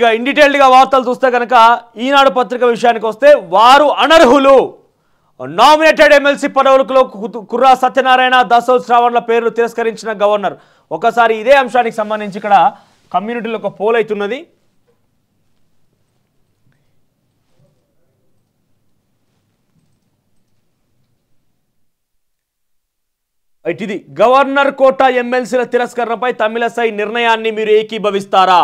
ఇక ఇన్ డీటెయిల్డ్గా వార్తలు చూస్తే కనుక ఈనాడు పత్రిక విషయానికి వస్తే వారు అనర్హులు నామినేటెడ్ ఎమ్మెల్సీ పదవులకులో కుర్రా సత్యనారాయణ దసో శ్రావణ్ల పేర్లు తిరస్కరించిన గవర్నర్ ఒకసారి ఇదే అంశానికి సంబంధించి ఇక్కడ కమ్యూనిటీలో ఒక పోల్ అవుతున్నది ఇది గవర్నర్ కోట ఎమ్మెల్సీల తిరస్కరణపై తమిళసై నిర్ణయాన్ని మీరు ఏకీభవిస్తారా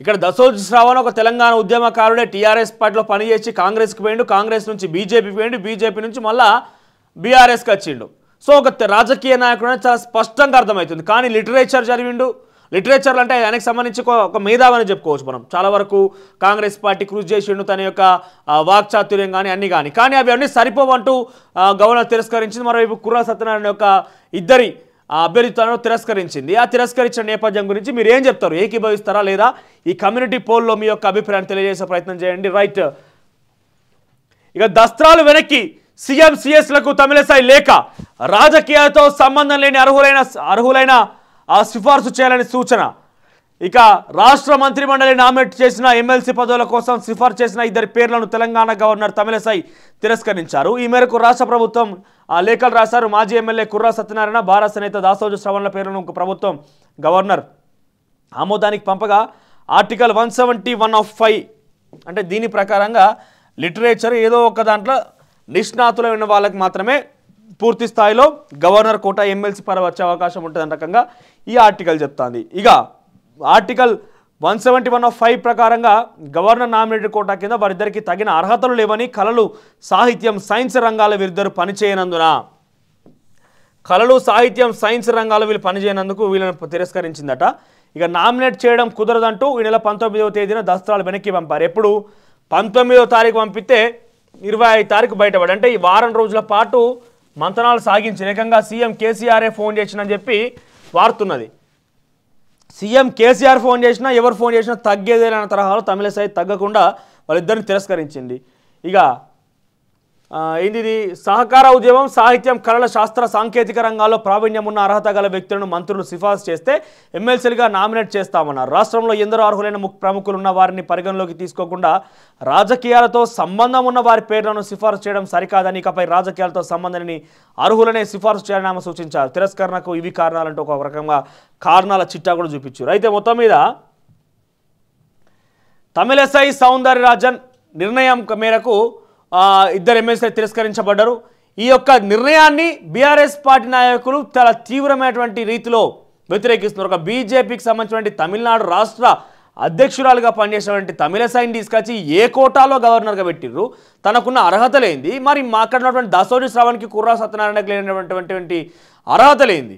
ఇక్కడ దసోజ్ శ్రావణ్ ఒక తెలంగాణ ఉద్యమకారుడే టీఆర్ఎస్ పార్టీలో పనిచేసి కాంగ్రెస్కి పోయిండు కాంగ్రెస్ నుంచి బీజేపీకి పోయిండు బీజేపీ నుంచి మళ్ళా బీఆర్ఎస్కి వచ్చిండు సో ఒక రాజకీయ నాయకుడు చాలా స్పష్టంగా అర్థమవుతుంది కానీ లిటరేచర్ చదివిండు లిటరేచర్ అంటే ఆయనకు సంబంధించి ఒక మేధావని చెప్పుకోవచ్చు మనం చాలా వరకు కాంగ్రెస్ పార్టీ కృషి చేసిండు తన యొక్క వాక్చాతుర్యం కానీ అన్ని కానీ కానీ అవి అన్నీ సరిపోవంటూ గవర్నర్ తిరస్కరించింది మరోవైపు కుర్రా సత్యనారాయణ యొక్క ఇద్దరి అభ్యర్థితో తిరస్కరించింది ఆ తిరస్కరించిన నేపథ్యం గురించి మీరు ఏం చెప్తారు ఏకీభవిస్తారా లేదా ఈ కమ్యూనిటీ పోల్లో మీ యొక్క అభిప్రాయాన్ని తెలియజేసే ప్రయత్నం చేయండి రైట్ ఇక దస్త్రాలు వెనక్కి సీఎం సిఎస్లకు తమిళసాయి లేక రాజకీయాలతో సంబంధం లేని అర్హులైన అర్హులైన సిఫార్సు చేయాలని సూచన ఇక రాష్ట్ర మంత్రి మండలి నామినేట్ చేసిన ఎమ్మెల్సీ పదవుల కోసం సిఫార్ చేసిన ఇద్దరి పేర్లను తెలంగాణ గవర్నర్ తమిళసై తిరస్కరించారు ఈ మేరకు రాష్ట్ర ప్రభుత్వం లేఖలు రాశారు మాజీ ఎమ్మెల్యే కుర్రా సత్యనారాయణ భారత నేత దాసోజు శ్రవణ్ల పేర్లను ప్రభుత్వం గవర్నర్ ఆమోదానికి పంపగా article one seventy one of five అంటే దీని ప్రకారంగా లిటరేచర్ ఏదో ఒక దాంట్లో నిష్ణాతులైన వాళ్ళకి మాత్రమే పూర్తి స్థాయిలో గవర్నర్ కోట ఎమ్మెల్సీ పరవచ్చే అవకాశం ఉంటుంది రకంగా ఈ ఆర్టికల్ చెప్తాంది ఇక article one seventy one of five ప్రకారంగా గవర్నర్ నామినేటెడ్ కోటా కింద వారిద్దరికి తగిన అర్హతలు లేవని కళలు సాహిత్యం సైన్స్ రంగాల వీరిద్దరు పనిచేయనందున కళలు సాహిత్యం సైన్స్ రంగాలు వీళ్ళు పనిచేయనందుకు వీళ్ళని తిరస్కరించిందట ఇక నామినేట్ చేయడం కుదరదంటూ ఈ నెల పంతొమ్మిదవ తేదీన దస్త్రాలు వెనక్కి పంపారు ఎప్పుడు పంతొమ్మిదవ తారీఖు పంపితే ఇరవై ఐదు తారీఖు బయటపడి అంటే ఈ వారం రోజుల పాటు మంతనాలు సాగించి ఏకంగా సీఎం కేసీఆర్ఏ ఫోన్ చేసినని చెప్పి వారుతున్నది సీఎం కేసీఆర్ ఫోన్ చేసినా ఎవరు ఫోన్ చేసినా తగ్గేదే తరహాలో తరహాలో తమిళసాయి తగ్గకుండా వాళ్ళిద్దరిని తిరస్కరించింది ఇక ఏంది సహకార ఉద్యమం సాహిత్యం కళల శాస్త్ర సాంకేతిక రంగాల్లో ప్రావీణ్యం ఉన్న అర్హత గల వ్యక్తులను మంత్రులు సిఫార్సు చేస్తే ఎమ్మెల్సీలుగా నామినేట్ చేస్తామన్నారు రాష్ట్రంలో ఎందరో అర్హులైన ప్రముఖులు ఉన్న వారిని పరిగణలోకి తీసుకోకుండా రాజకీయాలతో సంబంధం ఉన్న వారి పేర్లను సిఫార్సు చేయడం సరికాదని ఇకపై రాజకీయాలతో సంబంధాన్ని అర్హులనే సిఫార్సు చేయాలని ఆమె సూచించారు తిరస్కరణకు ఇవి కారణాలంటూ ఒక రకంగా కారణాల చిట్టా కూడా చూపించారు అయితే మొత్తం మీద తమిళసై సౌందర్యరాజన్ నిర్ణయం మేరకు ఇద్దరు ఎమ్మెల్సీ తిరస్కరించబడ్డారు ఈ యొక్క నిర్ణయాన్ని బీఆర్ఎస్ పార్టీ నాయకులు చాలా తీవ్రమైనటువంటి రీతిలో వ్యతిరేకిస్తున్నారు ఒక బీజేపీకి సంబంధించినటువంటి తమిళనాడు రాష్ట్ర అధ్యక్షురాలుగా పనిచేసినటువంటి తమిళ తమిళసైని తీసుకొచ్చి ఏ కోటాలో గవర్నర్గా పెట్టిర్రు తనకున్న అర్హతలేంది మరి మా అక్కడ ఉన్నటువంటి దాసోజి శ్రావణ్కి కుర్రా సత్యనారాయణకి లేనటువంటి అర్హతలేంది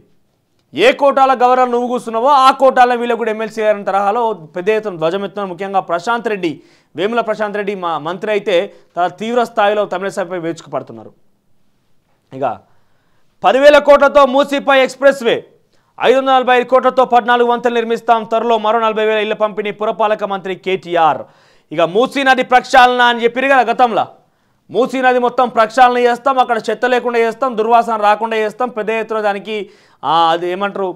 ఏ కోటాల గవర్నర్ నువ్వు కూర్చున్నావో ఆ కోటాల వీళ్ళు కూడా ఎమ్మెల్సీ గారి తరహాలో పెద్ద ఎత్తున ధ్వజమెత్తున ముఖ్యంగా ప్రశాంత్ రెడ్డి వేముల ప్రశాంత్ రెడ్డి మా మంత్రి అయితే తీవ్ర స్థాయిలో తమిళ సభపై వేచుకుపడుతున్నారు ఇక పదివేల కోట్లతో మూసీపై ఎక్స్ప్రెస్ వే ఐదు వందల నలభై ఐదు కోట్లతో పద్నాలుగు వంతలు నిర్మిస్తాం త్వరలో మరో నలభై వేల ఇళ్ల పంపిణీ పురపాలక మంత్రి కేటీఆర్ ఇక మూసీ నది ప్రక్షాళన అని చెప్పిరు కదా గతంలో మూసీ నది మొత్తం ప్రక్షాళన చేస్తాం అక్కడ చెత్త లేకుండా చేస్తాం దుర్వాసన రాకుండా చేస్తాం పెద్ద ఎత్తున దానికి అది ఏమంటారు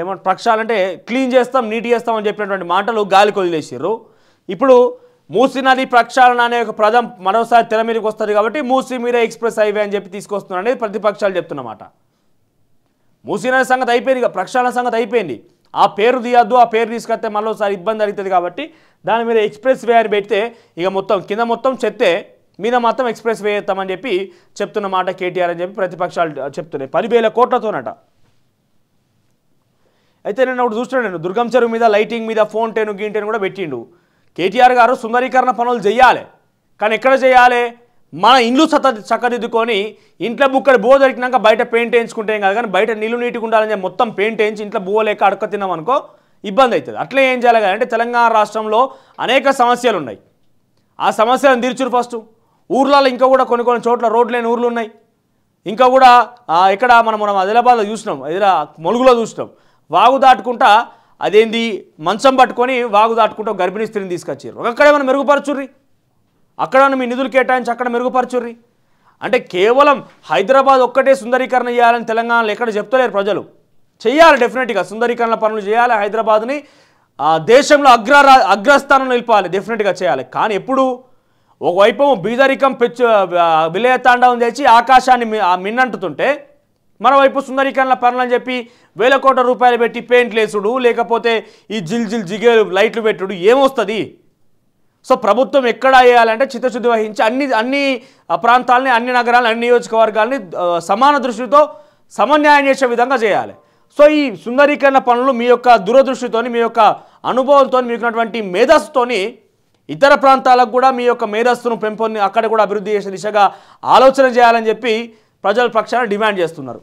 ఏమంటారు ప్రక్షాళన అంటే క్లీన్ చేస్తాం నీట్ చేస్తాం అని చెప్పినటువంటి మాటలు గాలి కొదిలేసారు ఇప్పుడు మూసీ నది ప్రక్షాళన అనే ఒక ప్రదం మరోసారి తెర మీదకి వస్తుంది కాబట్టి మూసీ మీరే ఎక్స్ప్రెస్ హైవే అని చెప్పి తీసుకొస్తున్నారు ప్రతిపక్షాలు చెప్తున్నమాట మూసీ నది సంగతి అయిపోయింది ఇక ప్రక్షాళన సంగతి అయిపోయింది ఆ పేరు తీయద్దు ఆ పేరు తీసుకొస్తే మళ్ళీ ఒకసారి ఇబ్బంది అడుగుతుంది కాబట్టి దాని మీద ఎక్స్ప్రెస్ వే అని పెడితే ఇక మొత్తం కింద మొత్తం చెత్తే మీద మొత్తం ఎక్స్ప్రెస్ వే చేస్తామని చెప్పి చెప్తున్న మాట కేటీఆర్ అని చెప్పి ప్రతిపక్షాలు చెప్తున్నాయి పదివేల కోట్లతోనట అయితే నేను ఒకటి చూస్తున్నాను నేను దుర్గం చెరువు మీద లైటింగ్ మీద ఫోన్ టెను గీంటెను కూడా పెట్టిండు కేటీఆర్ గారు సుందరీకరణ పనులు చేయాలి కానీ ఎక్కడ చేయాలి మన ఇండ్లు సత చక్కదిద్దుకొని ఇంట్లో బుక్కడ బో దొరికినాక బయట పెయింట్ వేయించుకుంటే కాదు కానీ బయట నీళ్ళు నీటిగా ఉండాలని మొత్తం పెయింట్ వేయించి ఇంట్లో బువ్వ లేక అడక తిన్నాం అనుకో ఇబ్బంది అవుతుంది అట్లే ఏం చేయాలి కదంటే తెలంగాణ రాష్ట్రంలో అనేక సమస్యలు ఉన్నాయి ఆ సమస్యలను తీర్చురు ఫస్ట్ ఊర్లలో ఇంకా కూడా కొన్ని కొన్ని చోట్ల రోడ్లు లేని ఊర్లు ఉన్నాయి ఇంకా కూడా ఇక్కడ మనం మనం ఆదిలాబాద్లో చూసినాం ఎదురా మొలుగులో చూసినాం వాగు దాటుకుంటా అదేంది మంచం పట్టుకొని వాగు దాటుకుంటా గర్భిణీ స్త్రీని తీసుకొచ్చారు అక్కడే మనం మెరుగుపరచుర్రి అక్కడ మీ నిధులు కేటాయించి అక్కడ మెరుగుపరచుర్రి అంటే కేవలం హైదరాబాద్ ఒక్కటే సుందరీకరణ చేయాలని తెలంగాణలో ఎక్కడ చెప్తలేరు ప్రజలు చేయాలి డెఫినెట్గా సుందరీకరణ పనులు చేయాలి హైదరాబాద్ని దేశంలో అగ్ర అగ్రస్థానం నిలిపాలి డెఫినెట్గా చేయాలి కానీ ఎప్పుడు ఒకవైపు బీదరికం పెచ్చు విలయతాండవం చేసి ఆకాశాన్ని మిన్నంటుతుంటే మరోవైపు సుందరీకరణ పనులని చెప్పి వేల కోట్ల రూపాయలు పెట్టి పెయింట్లు వేసుడు లేకపోతే ఈ జిల్ జిల్ జిగేలు లైట్లు పెట్టుడు ఏమొస్తుంది సో ప్రభుత్వం ఎక్కడ వేయాలంటే చిత్తశుద్ధి వహించి అన్ని అన్ని ప్రాంతాలని అన్ని నగరాలని అన్ని నియోజకవర్గాలని సమాన దృష్టితో సమన్యాయం చేసే విధంగా చేయాలి సో ఈ సుందరీకరణ పనులు మీ యొక్క దురదృష్టితోని మీ యొక్క అనుభవంతో మీకున్నటువంటి మేధస్సుతోని ఇతర ప్రాంతాలకు కూడా మీ యొక్క మేధస్సును పెంపొని అక్కడ కూడా అభివృద్ధి చేసే దిశగా ఆలోచన చేయాలని చెప్పి ప్రజల పక్షాన డిమాండ్ చేస్తున్నారు